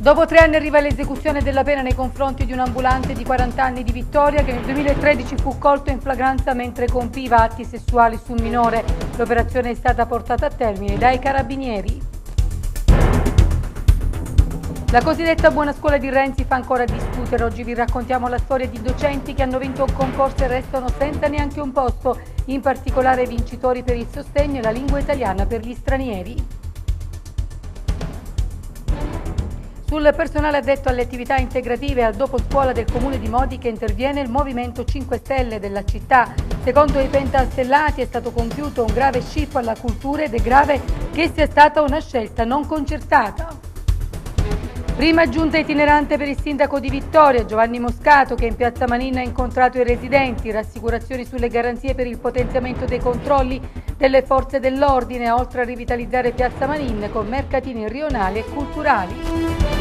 Dopo tre anni arriva l'esecuzione della pena nei confronti di un ambulante di 40 anni di Vittoria che nel 2013 fu colto in flagranza mentre compiva atti sessuali su un minore. L'operazione è stata portata a termine dai carabinieri. La cosiddetta buona scuola di Renzi fa ancora discutere. Oggi vi raccontiamo la storia di docenti che hanno vinto un concorso e restano senza neanche un posto, in particolare vincitori per il sostegno e la lingua italiana per gli stranieri. Sul personale addetto alle attività integrative al dopo scuola del comune di Modica interviene il Movimento 5 Stelle della città. Secondo i pentastellati è stato compiuto un grave scippo alla cultura ed è grave che sia stata una scelta non concertata. Prima giunta itinerante per il sindaco di Vittoria, Giovanni Moscato, che in piazza Manina ha incontrato i residenti, rassicurazioni sulle garanzie per il potenziamento dei controlli delle forze dell'ordine, oltre a rivitalizzare piazza Manin con mercatini rionali e culturali.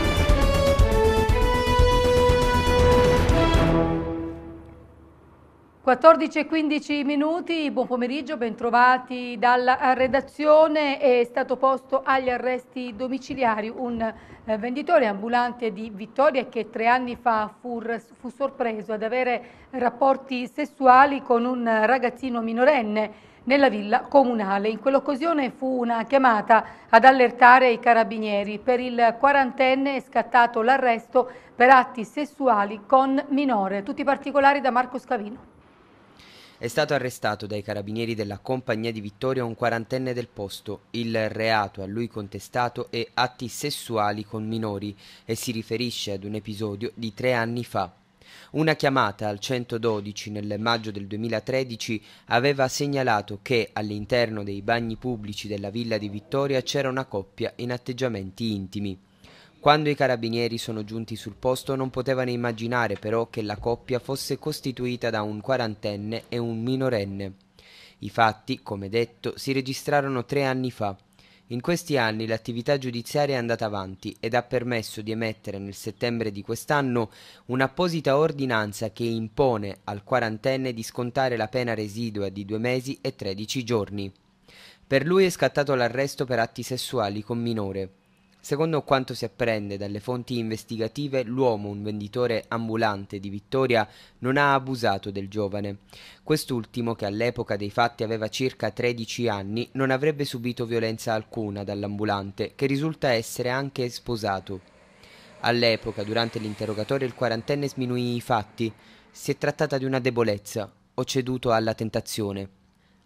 14 e 15 minuti, buon pomeriggio, bentrovati dalla redazione. È stato posto agli arresti domiciliari un eh, venditore ambulante di Vittoria che tre anni fa fu, fu sorpreso ad avere rapporti sessuali con un ragazzino minorenne nella villa comunale. In quell'occasione fu una chiamata ad allertare i carabinieri. Per il quarantenne è scattato l'arresto per atti sessuali con minore. Tutti i particolari da Marco Scavino. È stato arrestato dai carabinieri della Compagnia di Vittoria un quarantenne del posto. Il reato a lui contestato è atti sessuali con minori e si riferisce ad un episodio di tre anni fa. Una chiamata al 112 nel maggio del 2013 aveva segnalato che all'interno dei bagni pubblici della villa di Vittoria c'era una coppia in atteggiamenti intimi. Quando i carabinieri sono giunti sul posto non potevano immaginare però che la coppia fosse costituita da un quarantenne e un minorenne. I fatti, come detto, si registrarono tre anni fa. In questi anni l'attività giudiziaria è andata avanti ed ha permesso di emettere nel settembre di quest'anno un'apposita ordinanza che impone al quarantenne di scontare la pena residua di due mesi e tredici giorni. Per lui è scattato l'arresto per atti sessuali con minore. Secondo quanto si apprende dalle fonti investigative, l'uomo, un venditore ambulante di Vittoria, non ha abusato del giovane. Quest'ultimo, che all'epoca dei fatti aveva circa 13 anni, non avrebbe subito violenza alcuna dall'ambulante, che risulta essere anche sposato. All'epoca, durante l'interrogatorio, il quarantenne sminuì i fatti. Si è trattata di una debolezza. Ho ceduto alla tentazione.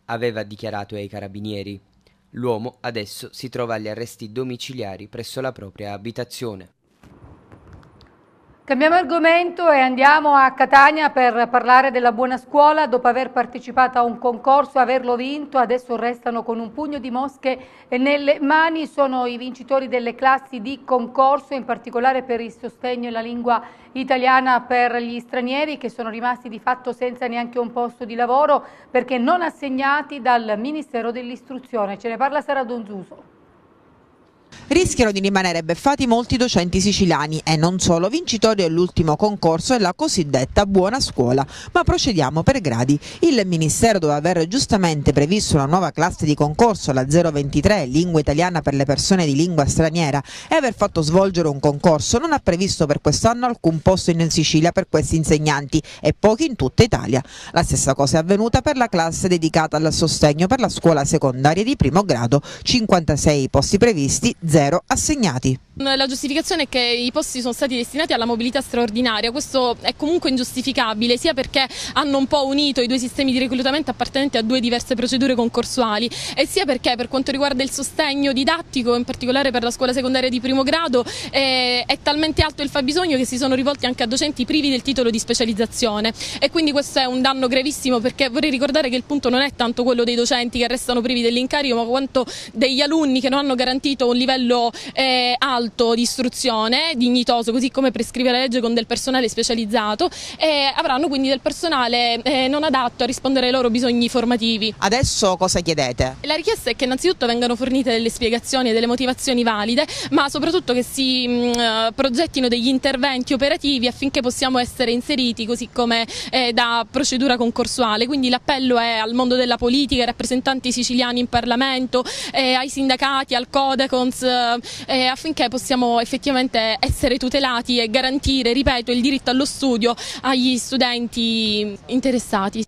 Aveva dichiarato ai carabinieri. L'uomo adesso si trova agli arresti domiciliari presso la propria abitazione. Cambiamo argomento e andiamo a Catania per parlare della buona scuola. Dopo aver partecipato a un concorso e averlo vinto, adesso restano con un pugno di mosche nelle mani. Sono i vincitori delle classi di concorso, in particolare per il sostegno e la lingua italiana per gli stranieri che sono rimasti di fatto senza neanche un posto di lavoro perché non assegnati dal Ministero dell'Istruzione. Ce ne parla Sara Donzuso. Rischiano di rimanere beffati molti docenti siciliani e non solo vincitori dell'ultimo concorso è la cosiddetta buona scuola, ma procediamo per gradi. Il Ministero doveva aver giustamente previsto una nuova classe di concorso, la 023, lingua italiana per le persone di lingua straniera, e aver fatto svolgere un concorso non ha previsto per quest'anno alcun posto in Sicilia per questi insegnanti e pochi in tutta Italia. La stessa cosa è avvenuta per la classe dedicata al sostegno per la scuola secondaria di primo grado, 56 posti previsti, zero assegnati. La giustificazione è che i posti sono stati destinati alla mobilità straordinaria, questo è comunque ingiustificabile sia perché hanno un po' unito i due sistemi di reclutamento appartenenti a due diverse procedure concorsuali e sia perché per quanto riguarda il sostegno didattico, in particolare per la scuola secondaria di primo grado, eh, è talmente alto il fabbisogno che si sono rivolti anche a docenti privi del titolo di specializzazione e quindi questo è un danno gravissimo perché vorrei ricordare che il punto non è tanto quello dei docenti che restano privi dell'incarico ma quanto degli alunni che non hanno garantito un livello livello eh, alto di istruzione, dignitoso, così come prescrive la legge con del personale specializzato e avranno quindi del personale eh, non adatto a rispondere ai loro bisogni formativi. Adesso cosa chiedete? La richiesta è che innanzitutto vengano fornite delle spiegazioni e delle motivazioni valide, ma soprattutto che si mh, mm, eh, progettino degli interventi operativi affinché possiamo essere inseriti così come eh, da procedura concorsuale. Quindi l'appello è al mondo della politica, ai rappresentanti siciliani in Parlamento, eh, ai sindacati, al Codacons, eh, eh, affinché possiamo effettivamente essere tutelati e garantire, ripeto, il diritto allo studio agli studenti interessati.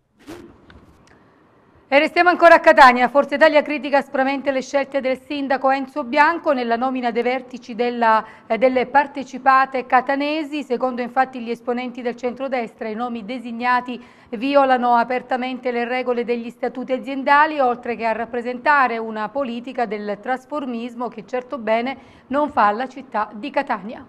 E restiamo ancora a Catania. Forza Italia critica aspramente le scelte del sindaco Enzo Bianco nella nomina dei vertici della, eh, delle partecipate catanesi. Secondo infatti gli esponenti del centrodestra i nomi designati violano apertamente le regole degli statuti aziendali oltre che a rappresentare una politica del trasformismo che certo bene non fa alla città di Catania.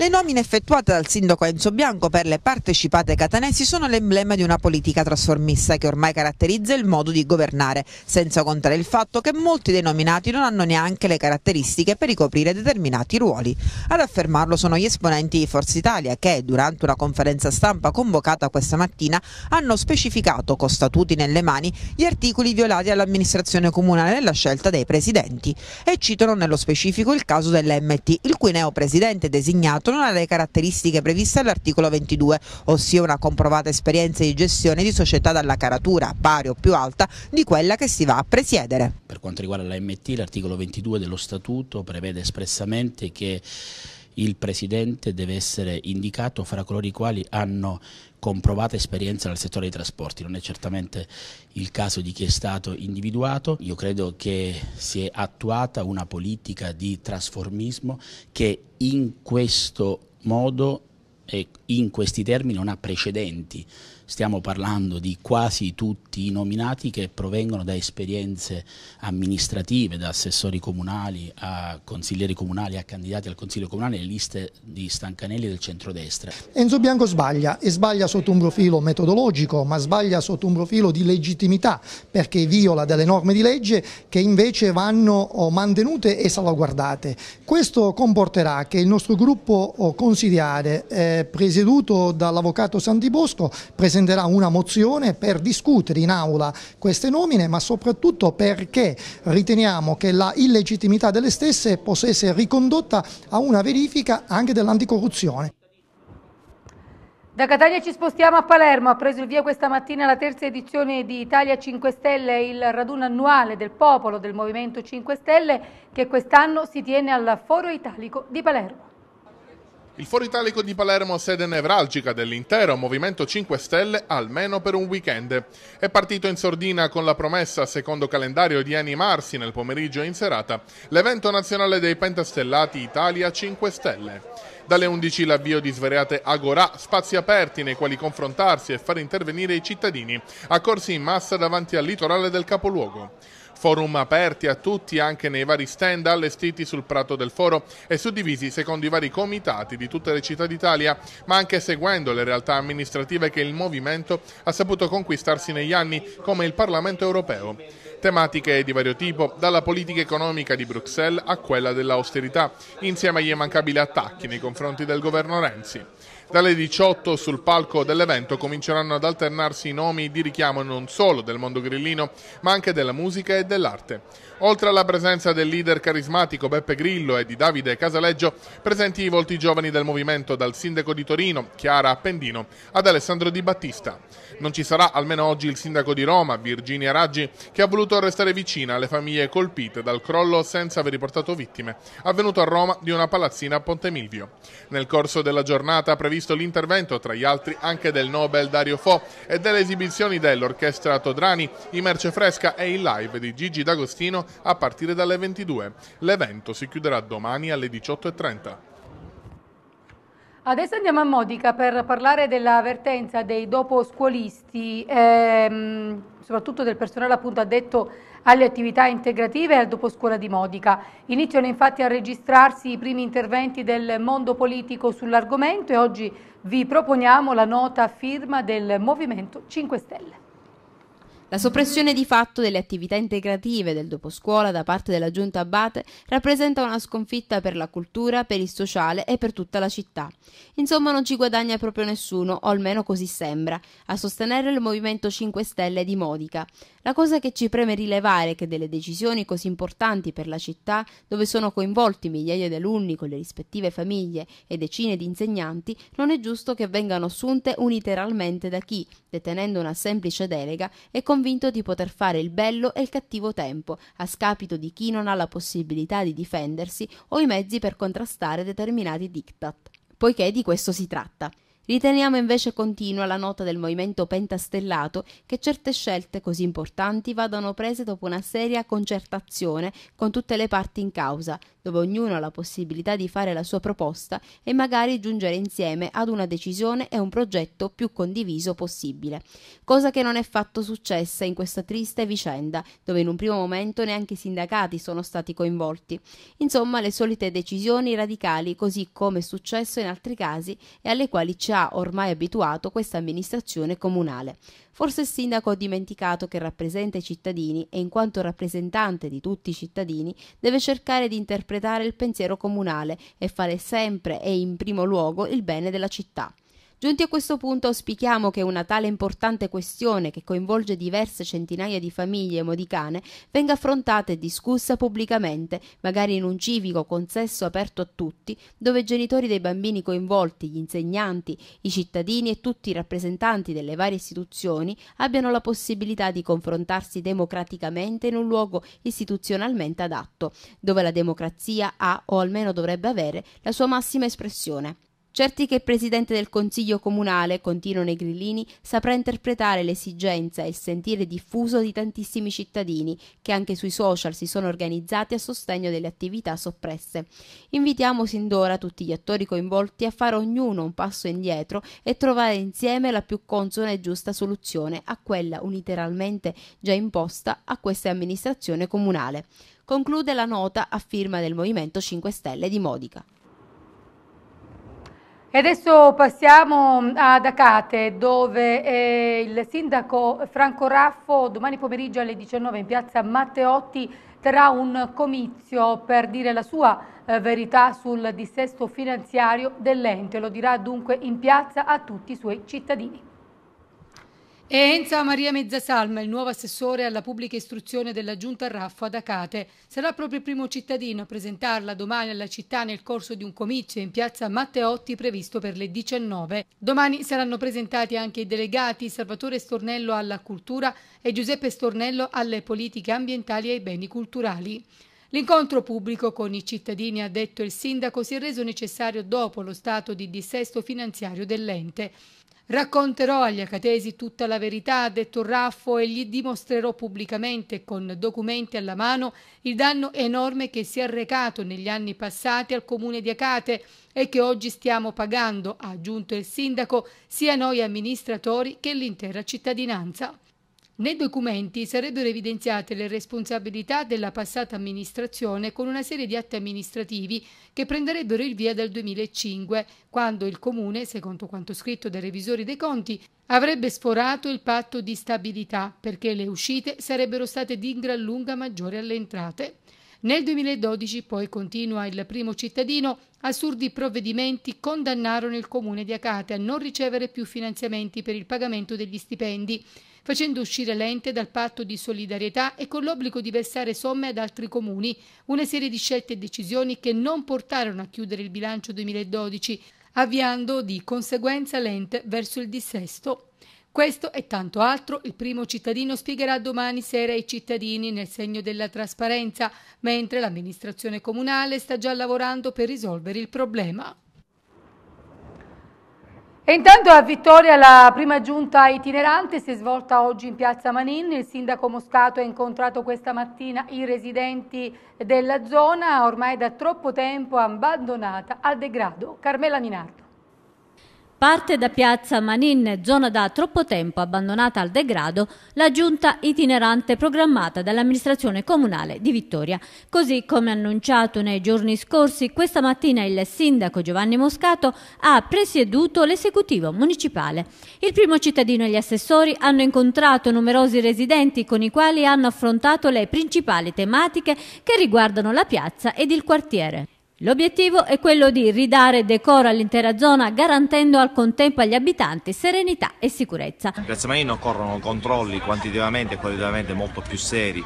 Le nomine effettuate dal sindaco Enzo Bianco per le partecipate catanesi sono l'emblema di una politica trasformista che ormai caratterizza il modo di governare, senza contare il fatto che molti dei nominati non hanno neanche le caratteristiche per ricoprire determinati ruoli. Ad affermarlo sono gli esponenti di Forza Italia che, durante una conferenza stampa convocata questa mattina, hanno specificato, con statuti nelle mani, gli articoli violati all'amministrazione comunale nella scelta dei presidenti e citano nello specifico il caso dell'MT, il cui neopresidente designato non alle caratteristiche previste all'articolo 22, ossia una comprovata esperienza di gestione di società dalla caratura pari o più alta di quella che si va a presiedere. Per quanto riguarda l'AMT, l'articolo 22 dello Statuto prevede espressamente che il Presidente deve essere indicato fra coloro i quali hanno comprovata esperienza nel settore dei trasporti, non è certamente il caso di chi è stato individuato, io credo che si è attuata una politica di trasformismo che in questo modo e in questi termini non ha precedenti stiamo parlando di quasi tutti i nominati che provengono da esperienze amministrative, da assessori comunali a consiglieri comunali, a candidati al Consiglio Comunale, le liste di Stancanelli del centrodestra. Enzo Bianco sbaglia e sbaglia sotto un profilo metodologico, ma sbaglia sotto un profilo di legittimità perché viola delle norme di legge che invece vanno mantenute e salvaguardate. Questo comporterà che il nostro gruppo consigliare, eh, presieduto dall'avvocato Santibosco, presenti presenterà una mozione per discutere in aula queste nomine, ma soprattutto perché riteniamo che la illegittimità delle stesse possa essere ricondotta a una verifica anche dell'anticorruzione. Da Catania ci spostiamo a Palermo, ha preso il via questa mattina la terza edizione di Italia 5 Stelle, il raduno annuale del popolo del Movimento 5 Stelle che quest'anno si tiene al Foro Italico di Palermo. Il Foro Italico di Palermo, sede nevralgica dell'intero Movimento 5 Stelle, almeno per un weekend. È partito in sordina con la promessa, secondo calendario, di animarsi nel pomeriggio e in serata l'evento nazionale dei pentastellati Italia 5 Stelle. Dalle 11 l'avvio di svariate agorà, spazi aperti nei quali confrontarsi e far intervenire i cittadini, accorsi in massa davanti al litorale del capoluogo. Forum aperti a tutti anche nei vari stand allestiti sul prato del foro e suddivisi secondo i vari comitati di tutte le città d'Italia, ma anche seguendo le realtà amministrative che il movimento ha saputo conquistarsi negli anni, come il Parlamento europeo. Tematiche di vario tipo, dalla politica economica di Bruxelles a quella dell'austerità, insieme agli immancabili attacchi nei confronti del governo Renzi. Dalle 18 sul palco dell'evento cominceranno ad alternarsi i nomi di richiamo non solo del mondo grillino, ma anche della musica e dell'arte. Oltre alla presenza del leader carismatico Beppe Grillo e di Davide Casaleggio, presenti i volti giovani del movimento dal sindaco di Torino, Chiara Appendino, ad Alessandro Di Battista. Non ci sarà almeno oggi il sindaco di Roma, Virginia Raggi, che ha voluto restare vicina alle famiglie colpite dal crollo senza aver riportato vittime, avvenuto a Roma di una palazzina a Ponte Milvio. Nel corso della giornata prevista visto l'intervento, tra gli altri, anche del Nobel Dario Fo e delle esibizioni dell'Orchestra Todrani, i Merce Fresca e il live di Gigi D'Agostino a partire dalle 22. L'evento si chiuderà domani alle 18.30. Adesso andiamo a Modica per parlare dell'avvertenza dei doposcuolisti, ehm, soprattutto del personale appunto addetto alle attività integrative e al doposcuola di Modica. Iniziano infatti a registrarsi i primi interventi del mondo politico sull'argomento e oggi vi proponiamo la nota firma del Movimento 5 Stelle. La soppressione di fatto delle attività integrative del doposcuola da parte della giunta Abate rappresenta una sconfitta per la cultura, per il sociale e per tutta la città. Insomma, non ci guadagna proprio nessuno, o almeno così sembra, a sostenere il Movimento 5 Stelle di Modica. La cosa che ci preme rilevare è che delle decisioni così importanti per la città, dove sono coinvolti migliaia di alunni con le rispettive famiglie e decine di insegnanti, non è giusto che vengano assunte unilateralmente da chi, detenendo una semplice delega, è convinto di poter fare il bello e il cattivo tempo, a scapito di chi non ha la possibilità di difendersi o i mezzi per contrastare determinati diktat, poiché di questo si tratta. Riteniamo invece continua la nota del movimento pentastellato che certe scelte così importanti vadano prese dopo una seria concertazione con tutte le parti in causa, dove ognuno ha la possibilità di fare la sua proposta e magari giungere insieme ad una decisione e un progetto più condiviso possibile. Cosa che non è fatto successa in questa triste vicenda, dove in un primo momento neanche i sindacati sono stati coinvolti. Insomma, le solite decisioni radicali, così come è successo in altri casi e alle quali ci ha ha ormai abituato questa amministrazione comunale. Forse il sindaco ha dimenticato che rappresenta i cittadini e in quanto rappresentante di tutti i cittadini deve cercare di interpretare il pensiero comunale e fare sempre e in primo luogo il bene della città. Giunti a questo punto auspichiamo che una tale importante questione che coinvolge diverse centinaia di famiglie modicane venga affrontata e discussa pubblicamente, magari in un civico consesso aperto a tutti, dove i genitori dei bambini coinvolti, gli insegnanti, i cittadini e tutti i rappresentanti delle varie istituzioni abbiano la possibilità di confrontarsi democraticamente in un luogo istituzionalmente adatto, dove la democrazia ha o almeno dovrebbe avere la sua massima espressione. Certi che il presidente del consiglio comunale, continuano i grillini, saprà interpretare l'esigenza e il sentire diffuso di tantissimi cittadini che anche sui social si sono organizzati a sostegno delle attività soppresse. Invitiamo sin d'ora tutti gli attori coinvolti a fare ognuno un passo indietro e trovare insieme la più consona e giusta soluzione a quella uniteralmente già imposta a questa amministrazione comunale. Conclude la nota a firma del Movimento 5 Stelle di Modica. E adesso passiamo mm, ad Acate dove eh, il sindaco Franco Raffo domani pomeriggio alle 19 in piazza Matteotti terrà un comizio per dire la sua eh, verità sul dissesto finanziario dell'ente. Lo dirà dunque in piazza a tutti i suoi cittadini. È Enza Maria Mezzasalma, il nuovo assessore alla pubblica istruzione della Giunta Raffo ad Acate. Sarà proprio il primo cittadino a presentarla domani alla città nel corso di un comizio in piazza Matteotti previsto per le 19. Domani saranno presentati anche i delegati Salvatore Stornello alla cultura e Giuseppe Stornello alle politiche ambientali e ai beni culturali. L'incontro pubblico con i cittadini, ha detto il sindaco, si è reso necessario dopo lo stato di dissesto finanziario dell'ente. Racconterò agli acatesi tutta la verità, ha detto Raffo, e gli dimostrerò pubblicamente, con documenti alla mano, il danno enorme che si è arrecato negli anni passati al comune di Acate e che oggi stiamo pagando, ha aggiunto il sindaco, sia noi amministratori che l'intera cittadinanza. Nei documenti sarebbero evidenziate le responsabilità della passata amministrazione con una serie di atti amministrativi che prenderebbero il via dal 2005, quando il Comune, secondo quanto scritto dai revisori dei conti, avrebbe sforato il patto di stabilità perché le uscite sarebbero state di gran lunga maggiori alle entrate. Nel 2012 poi continua il primo cittadino, assurdi provvedimenti condannarono il comune di Acate a non ricevere più finanziamenti per il pagamento degli stipendi, facendo uscire l'ente dal patto di solidarietà e con l'obbligo di versare somme ad altri comuni, una serie di scelte e decisioni che non portarono a chiudere il bilancio 2012, avviando di conseguenza l'ente verso il dissesto questo e tanto altro il primo cittadino spiegherà domani sera ai cittadini nel segno della trasparenza, mentre l'amministrazione comunale sta già lavorando per risolvere il problema. E intanto a Vittoria la prima giunta itinerante si è svolta oggi in piazza Manin. Il sindaco Moscato ha incontrato questa mattina i residenti della zona ormai da troppo tempo abbandonata al degrado. Carmela Minardo. Parte da piazza Manin, zona da troppo tempo abbandonata al degrado, la giunta itinerante programmata dall'amministrazione comunale di Vittoria. Così come annunciato nei giorni scorsi, questa mattina il sindaco Giovanni Moscato ha presieduto l'esecutivo municipale. Il primo cittadino e gli assessori hanno incontrato numerosi residenti con i quali hanno affrontato le principali tematiche che riguardano la piazza ed il quartiere. L'obiettivo è quello di ridare decoro all'intera zona garantendo al contempo agli abitanti serenità e sicurezza. A Piazza occorrono controlli quantitativamente e qualitativamente molto più seri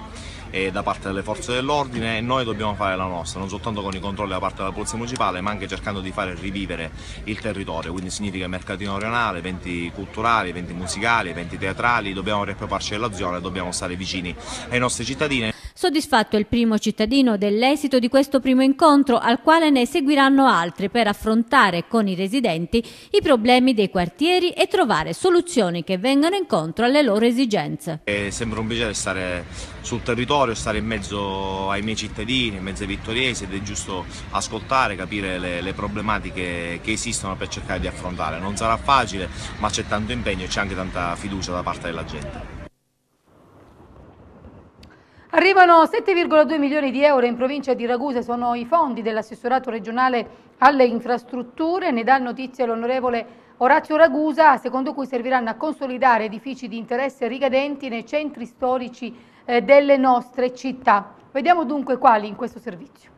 eh, da parte delle forze dell'ordine e noi dobbiamo fare la nostra, non soltanto con i controlli da parte della Polizia Municipale ma anche cercando di fare rivivere il territorio, quindi significa mercatino regionale, eventi culturali, eventi musicali, eventi teatrali, dobbiamo riappropriarci della zona e dobbiamo stare vicini ai nostri cittadini. Soddisfatto il primo cittadino dell'esito di questo primo incontro, al quale ne seguiranno altri per affrontare con i residenti i problemi dei quartieri e trovare soluzioni che vengano incontro alle loro esigenze. E sembra un piacere stare sul territorio, stare in mezzo ai miei cittadini, in mezzo ai vittoriesi ed è giusto ascoltare, capire le, le problematiche che esistono per cercare di affrontare. Non sarà facile, ma c'è tanto impegno e c'è anche tanta fiducia da parte della gente. Arrivano 7,2 milioni di euro in provincia di Ragusa, sono i fondi dell'assessorato regionale alle infrastrutture, ne dà notizia l'onorevole Orazio Ragusa, secondo cui serviranno a consolidare edifici di interesse ricadenti nei centri storici eh, delle nostre città. Vediamo dunque quali in questo servizio.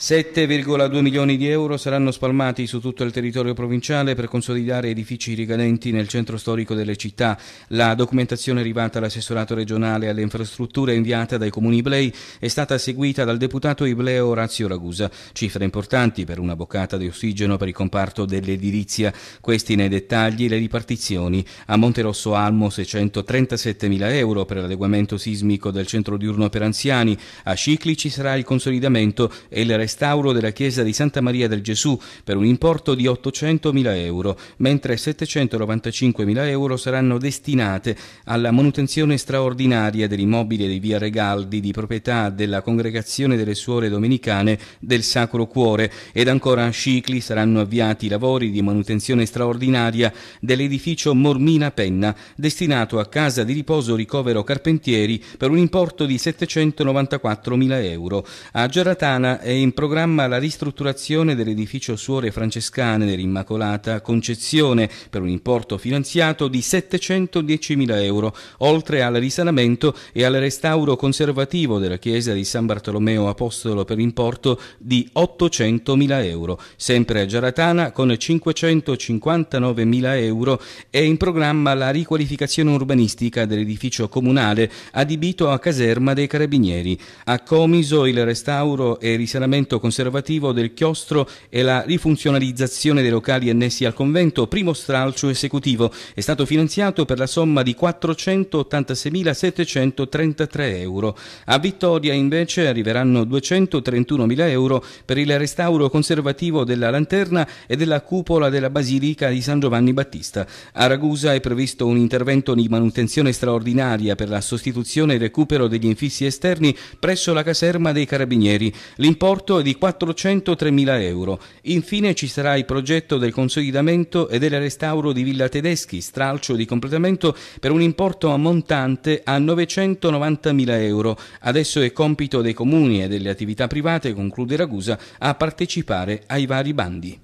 7,2 milioni di euro saranno spalmati su tutto il territorio provinciale per consolidare edifici ricadenti nel centro storico delle città. La documentazione arrivata all'assessorato regionale alle infrastrutture inviata dai comuni Iblei è stata seguita dal deputato Ibleo Razio Ragusa. Cifre importanti per una boccata di ossigeno per il comparto dell'edilizia. Questi nei dettagli le ripartizioni. A Monterosso Almo 637 mila euro per l'adeguamento sismico del centro diurno per anziani. A Ciclici sarà il consolidamento e il restauro della chiesa di Santa Maria del Gesù per un importo di 800.000 euro, mentre 795.000 euro saranno destinate alla manutenzione straordinaria dell'immobile di via Regaldi di proprietà della Congregazione delle Suore Domenicane del Sacro Cuore ed ancora a Scicli saranno avviati i lavori di manutenzione straordinaria dell'edificio Mormina Penna, destinato a casa di riposo ricovero carpentieri per un importo di 794.000 euro. A Geratana è in programma la ristrutturazione dell'edificio Suore Francescane dell'Immacolata Concezione per un importo finanziato di 710.000 euro, oltre al risanamento e al restauro conservativo della chiesa di San Bartolomeo Apostolo per importo di 800.000 euro. Sempre a Giaratana con 559.000 euro è in programma la riqualificazione urbanistica dell'edificio comunale adibito a caserma dei carabinieri. A Comiso il restauro e risanamento l'abbattimento conservativo del chiostro e la rifunzionalizzazione dei locali annessi al convento, primo stralcio esecutivo, è stato finanziato per la somma di 486.733 euro. A Vittoria invece arriveranno 231.000 euro per il restauro conservativo della lanterna e della cupola della Basilica di San Giovanni Battista. A Ragusa è previsto un intervento di manutenzione straordinaria per la sostituzione e recupero degli infissi esterni presso la caserma dei Carabinieri. L'importo costo è di 403.000 euro. Infine ci sarà il progetto del consolidamento e del restauro di Villa Tedeschi, stralcio di completamento per un importo ammontante a 990.000 euro. Adesso è compito dei comuni e delle attività private, conclude Ragusa, a partecipare ai vari bandi.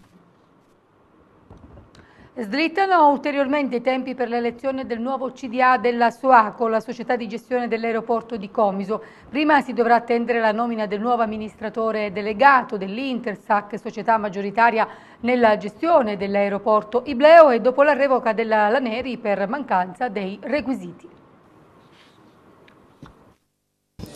Slittano ulteriormente i tempi per l'elezione del nuovo CDA della SOACO, la società di gestione dell'aeroporto di Comiso. Prima si dovrà attendere la nomina del nuovo amministratore delegato dell'Intersac, società maggioritaria nella gestione dell'aeroporto Ibleo e dopo la revoca della Laneri per mancanza dei requisiti.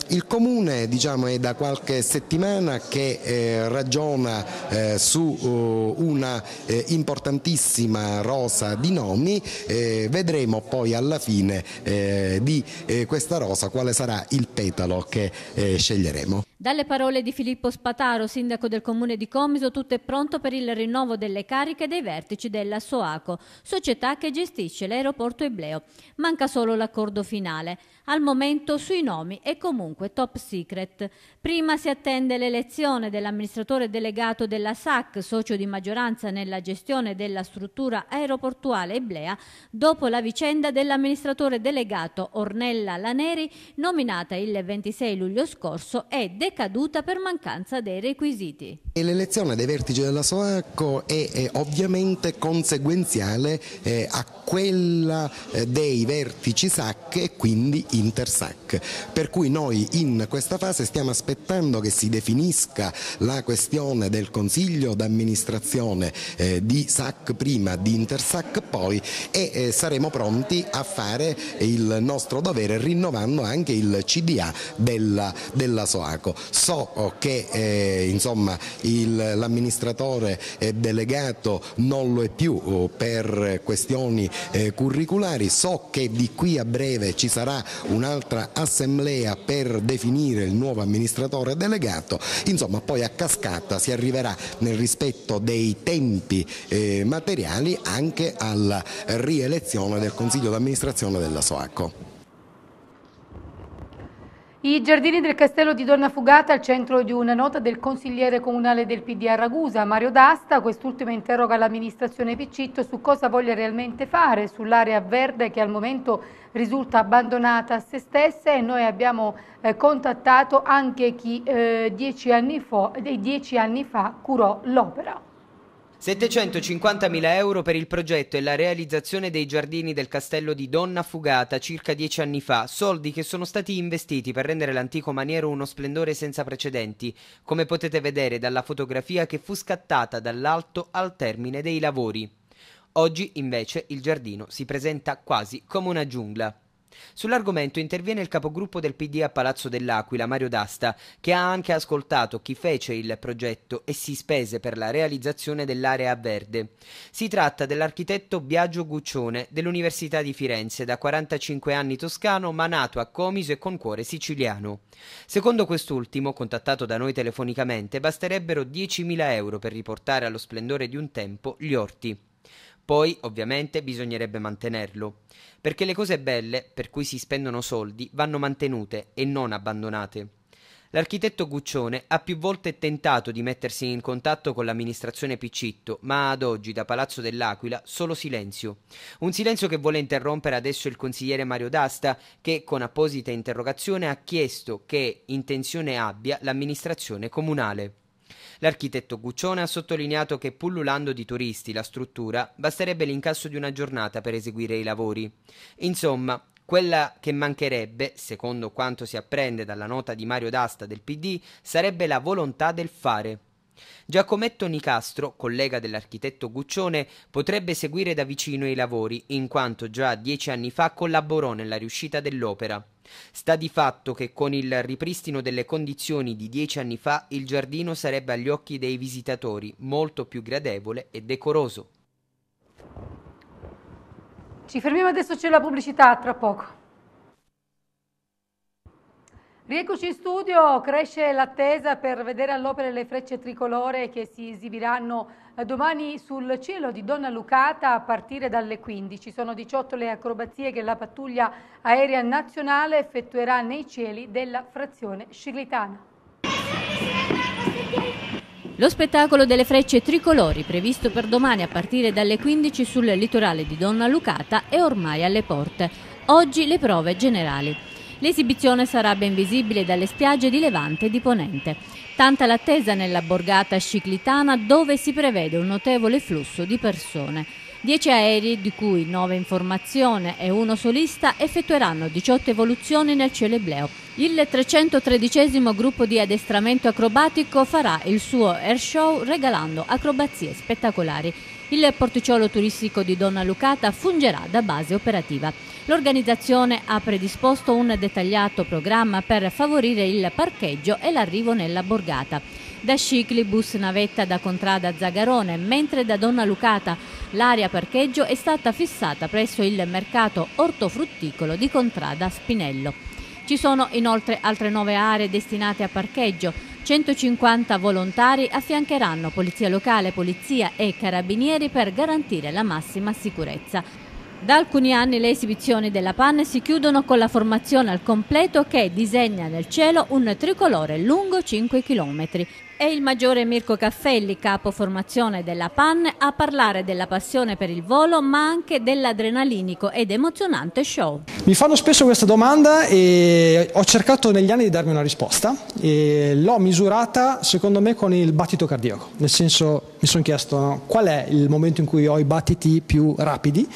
Il Comune diciamo, è da qualche settimana che eh, ragiona eh, su uh, una eh, importantissima rosa di nomi, eh, vedremo poi alla fine eh, di questa rosa quale sarà il petalo che sceglieremo. Dalle parole di Filippo Spataro, sindaco del comune di Comiso, tutto è pronto per il rinnovo delle cariche dei vertici della Soaco, società che gestisce l'aeroporto Ebleo. Manca solo l'accordo finale. Al momento sui nomi è comunque top secret. Prima si attende l'elezione dell'amministratore delegato della SAC, socio di maggioranza nella gestione della struttura aeroportuale Eblea, dopo la vicenda dell'amministratore delegato Ornella Laneri, nominata il 26 luglio scorso e delegata decaduta per mancanza dei requisiti. l'elezione dei vertici della Soaco è, è, ovviamente conseguenziale eh, a quella eh, dei vertici SAC e quindi InterSAC, per cui noi in questa fase stiamo aspettando che si definisca la questione del Consiglio d'amministrazione eh, di SAC prima, di InterSAC poi e eh, saremo pronti a fare il nostro dovere rinnovando anche il CDA della, della Soaco so che eh, l'amministratore delegato non lo è più oh, per questioni eh, curriculari, so che di qui a breve ci sarà un'altra assemblea per definire il nuovo amministratore delegato, insomma poi a cascata si arriverà nel rispetto dei tempi eh, materiali anche alla rielezione del Consiglio d'amministrazione della SOACO. I giardini del castello di Donna Fugata al centro di una nota del consigliere comunale del PD a Ragusa, Mario D'Asta, quest'ultimo interroga l'amministrazione Piccitto su cosa voglia realmente fare sull'area verde che al momento risulta abbandonata a se stessa e noi abbiamo eh, contattato anche chi eh, dieci, anni fa, dieci anni fa curò l'opera. 750.000 euro per il progetto e la realizzazione dei giardini del castello di Donna Fugata circa dieci anni fa, soldi che sono stati investiti per rendere l'antico maniero uno splendore senza precedenti, come potete vedere dalla fotografia che fu scattata dall'alto al termine dei lavori. Oggi invece il giardino si presenta quasi come una giungla. Sull'argomento interviene il capogruppo del PD a Palazzo dell'Aquila, Mario D'Asta, che ha anche ascoltato chi fece il progetto e si spese per la realizzazione dell'area verde. Si tratta dell'architetto Biagio Guccione dell'Università di Firenze, da 45 anni toscano, ma nato a Comiso e con cuore siciliano. Secondo quest'ultimo, contattato da noi telefonicamente, basterebbero 10.000 euro per riportare allo splendore di un tempo gli orti. Poi, ovviamente, bisognerebbe mantenerlo, perché le cose belle, per cui si spendono soldi, vanno mantenute e non abbandonate. L'architetto Guccione ha più volte tentato di mettersi in contatto con l'amministrazione Piccitto, ma ad oggi da Palazzo dell'Aquila solo silenzio. Un silenzio che vuole interrompere adesso il consigliere Mario D'Asta, che con apposita interrogazione ha chiesto che intenzione abbia l'amministrazione comunale. L'architetto Guccione ha sottolineato che pullulando di turisti la struttura basterebbe l'incasso di una giornata per eseguire i lavori. Insomma, quella che mancherebbe, secondo quanto si apprende dalla nota di Mario D'Asta del PD, sarebbe la volontà del fare. Giacometto Nicastro, collega dell'architetto Guccione, potrebbe seguire da vicino i lavori, in quanto già dieci anni fa collaborò nella riuscita dell'opera. Sta di fatto che con il ripristino delle condizioni di dieci anni fa il giardino sarebbe agli occhi dei visitatori molto più gradevole e decoroso. Ci fermiamo adesso, c'è la pubblicità, tra poco. Rieccoci in studio, cresce l'attesa per vedere all'opera le frecce tricolore che si esibiranno eh, domani sul cielo di Donna Lucata a partire dalle 15. Sono 18 le acrobazie che la pattuglia aerea nazionale effettuerà nei cieli della frazione sciglitana. Lo spettacolo delle frecce tricolori, previsto per domani a partire dalle 15 sul litorale di Donna Lucata, è ormai alle porte. Oggi le prove generali. L'esibizione sarà ben visibile dalle spiagge di Levante e di Ponente. Tanta l'attesa nella borgata ciclitana dove si prevede un notevole flusso di persone. Dieci aerei, di cui nove in formazione e uno solista, effettueranno 18 evoluzioni nel Celebleo. Il 313 gruppo di addestramento acrobatico farà il suo airshow regalando acrobazie spettacolari. Il porticciolo turistico di Donna Lucata fungerà da base operativa. L'organizzazione ha predisposto un dettagliato programma per favorire il parcheggio e l'arrivo nella borgata. Da Scicli bus navetta da Contrada Zagarone, mentre da Donna Lucata l'area parcheggio è stata fissata presso il mercato ortofrutticolo di Contrada Spinello. Ci sono inoltre altre nove aree destinate a parcheggio, 150 volontari affiancheranno Polizia Locale, Polizia e Carabinieri per garantire la massima sicurezza. Da alcuni anni le esibizioni della PAN si chiudono con la formazione al completo che disegna nel cielo un tricolore lungo 5 km. È il maggiore Mirko Caffelli, capo formazione della PAN, a parlare della passione per il volo ma anche dell'adrenalinico ed emozionante show. Mi fanno spesso questa domanda e ho cercato negli anni di darmi una risposta e l'ho misurata secondo me con il battito cardiaco, nel senso mi sono chiesto no, qual è il momento in cui ho i battiti più rapidi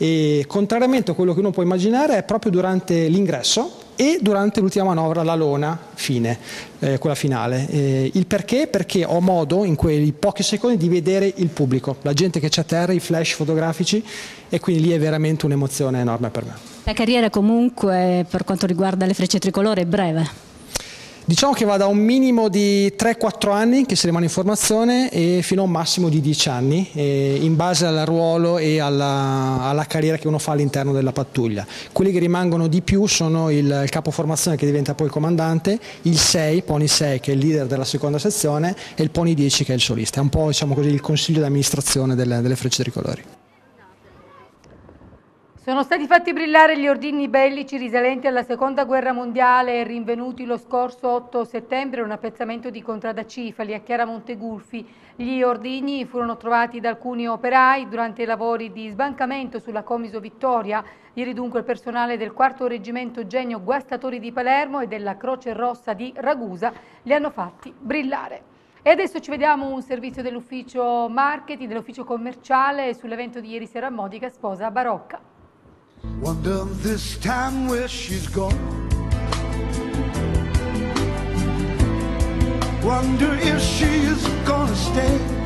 e contrariamente a quello che uno può immaginare è proprio durante l'ingresso e durante l'ultima manovra, la lona fine, eh, quella finale. Eh, il perché? Perché ho modo in quei pochi secondi di vedere il pubblico, la gente che c'è a terra, i flash fotografici e quindi lì è veramente un'emozione enorme per me. La carriera comunque per quanto riguarda le frecce tricolore è breve. Diciamo che va da un minimo di 3-4 anni che si rimane in formazione e fino a un massimo di 10 anni, eh, in base al ruolo e alla, alla, carriera che uno fa all'interno della pattuglia. Quelli che rimangono di più sono il, il capo formazione che diventa poi il comandante, il 6, Pony 6 che è il leader della seconda sezione e il Pony 10 che è il solista. È un po' diciamo così, il consiglio di amministrazione delle, delle frecce tricolori. Sono stati fatti brillare gli ordini bellici risalenti alla seconda guerra mondiale e rinvenuti lo scorso 8 settembre un appezzamento di contrada Cifali a Chiara Montegulfi. Gli ordini furono trovati da alcuni operai durante i lavori di sbancamento sulla Comiso Vittoria. Ieri dunque il personale del 4 Reggimento Genio Guastatori di Palermo e della Croce Rossa di Ragusa li hanno fatti brillare. E adesso ci vediamo un servizio dell'ufficio marketing, dell'ufficio commerciale sull'evento di ieri sera a Modica Sposa Barocca. Wonder this time where she's gone. Wonder if she is gonna stay.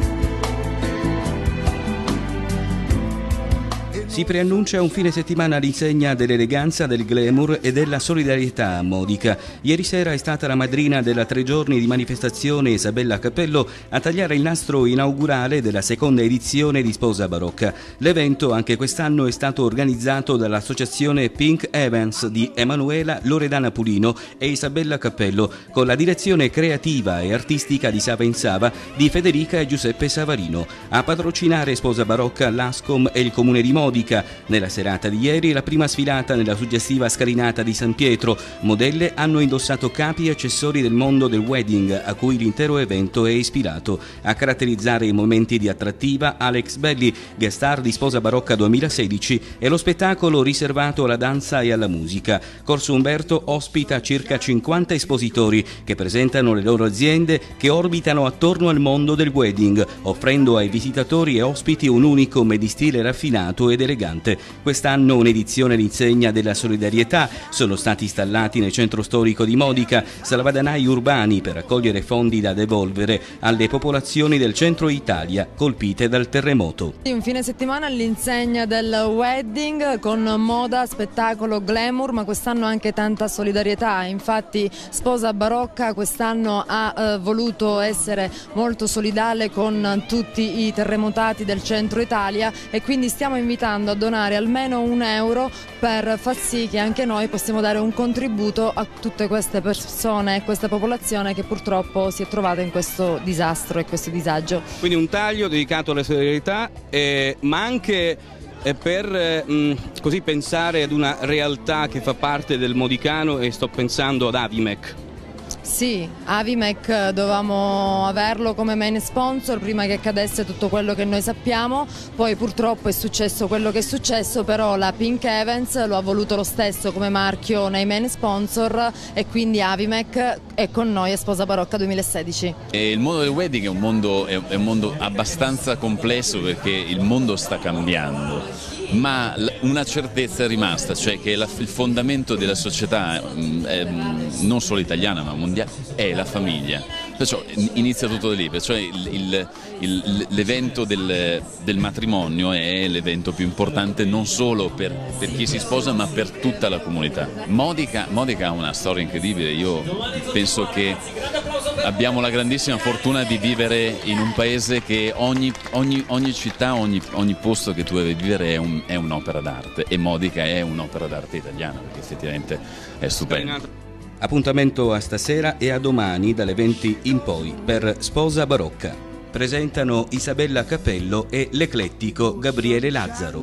Si preannuncia un fine settimana all'insegna dell'eleganza, del glamour e della solidarietà a Modica. Ieri sera è stata la madrina della tre giorni di manifestazione Isabella Cappello a tagliare il nastro inaugurale della seconda edizione di Sposa Barocca. L'evento anche quest'anno è stato organizzato dall'associazione Pink Evans di Emanuela Loredana Pulino e Isabella Cappello con la direzione creativa e artistica di Sava in Sava di Federica e Giuseppe Savarino. A patrocinare Sposa Barocca l'ASCOM e il Comune di Modica Ludovica. Nella serata di ieri la prima sfilata nella suggestiva scalinata di San Pietro. Modelle hanno indossato capi e accessori del mondo del wedding a cui l'intero evento è ispirato. A caratterizzare i momenti di attrattiva Alex Belli, guest star di Sposa Barocca 2016 e lo spettacolo riservato alla danza e alla musica. Corso Umberto ospita circa 50 espositori che presentano le loro aziende che orbitano attorno al mondo del wedding, offrendo ai visitatori e ospiti un unico medistile raffinato ed elegante Bregante. Quest'anno un'edizione all'insegna della solidarietà. Sono stati installati nel centro storico di Modica salvadanai urbani per raccogliere fondi da devolvere alle popolazioni del centro Italia colpite dal terremoto. Un fine settimana all'insegna del wedding con moda, spettacolo, glamour, ma quest'anno anche tanta solidarietà. Infatti Sposa Barocca quest'anno ha eh, voluto essere molto solidale con tutti i terremotati del centro Italia e quindi stiamo invitando invitando a donare almeno un euro per far sì che anche noi possiamo dare un contributo a tutte queste persone e questa popolazione che purtroppo si è trovata in questo disastro e questo disagio. Quindi un taglio dedicato alla solidarietà, eh, ma anche eh, per eh, così pensare ad una realtà che fa parte del Modicano e sto pensando ad Avimec. Sì, Avimec eh, dovevamo averlo come main sponsor prima che accadesse tutto quello che noi sappiamo, poi purtroppo è successo quello che è successo, però la Pink Evans lo ha voluto lo stesso come marchio nei main sponsor e quindi Avimec è con noi a Sposa Barocca 2016. E il mondo del wedding è un mondo, è un mondo abbastanza complesso perché il mondo sta cambiando ma una certezza è rimasta, cioè che la, il fondamento della società, eh, non solo italiana ma mondiale, è la famiglia. Perciò inizia tutto da lì, perciò l'evento del, del, matrimonio è l'evento più importante non solo per, per, chi si sposa ma per tutta la comunità. Modica, Modica ha una storia incredibile, io penso che abbiamo la grandissima fortuna di vivere in un paese che ogni, ogni, ogni città, ogni, ogni, posto che tu devi vivere è, un, è un'opera d'arte e Modica è un'opera d'arte italiana perché effettivamente è stupendo. Appuntamento a stasera e a domani dalle 20 in poi per Sposa Barocca. Presentano Isabella Capello e l'eclettico Gabriele Lazzaro.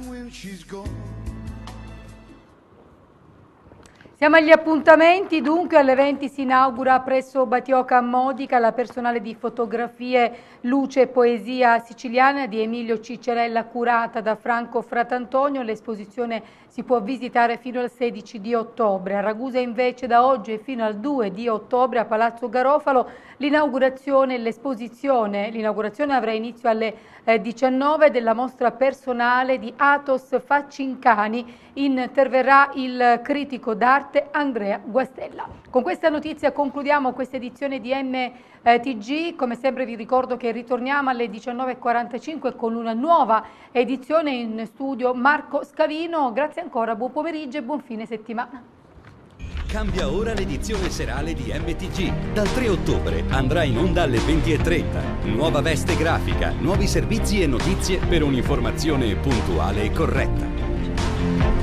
Siamo agli appuntamenti, dunque alle 20 si inaugura presso Batioca Modica la personale di fotografie Luce e poesia siciliana di Emilio Cicerella curata da Franco Fratantonio, l'esposizione si può visitare fino al 16 di ottobre. A Ragusa invece da oggi e fino al 2 di ottobre a Palazzo Garofalo l'inaugurazione e l'esposizione. L'inaugurazione avrà inizio alle 19 eh, della mostra personale di Atos Faccincani. Interverrà il critico d'arte Andrea Guastella. Con questa notizia concludiamo questa edizione di MTG. Eh, Come sempre vi ricordo che che ritorniamo alle 19.45 con una nuova edizione in studio Marco Scavino. Grazie ancora, buon pomeriggio e buon fine settimana. Cambia ora l'edizione serale di MTG. Dal 3 ottobre andrà in onda alle 20.30. Nuova veste grafica, nuovi servizi e notizie per un'informazione puntuale e corretta.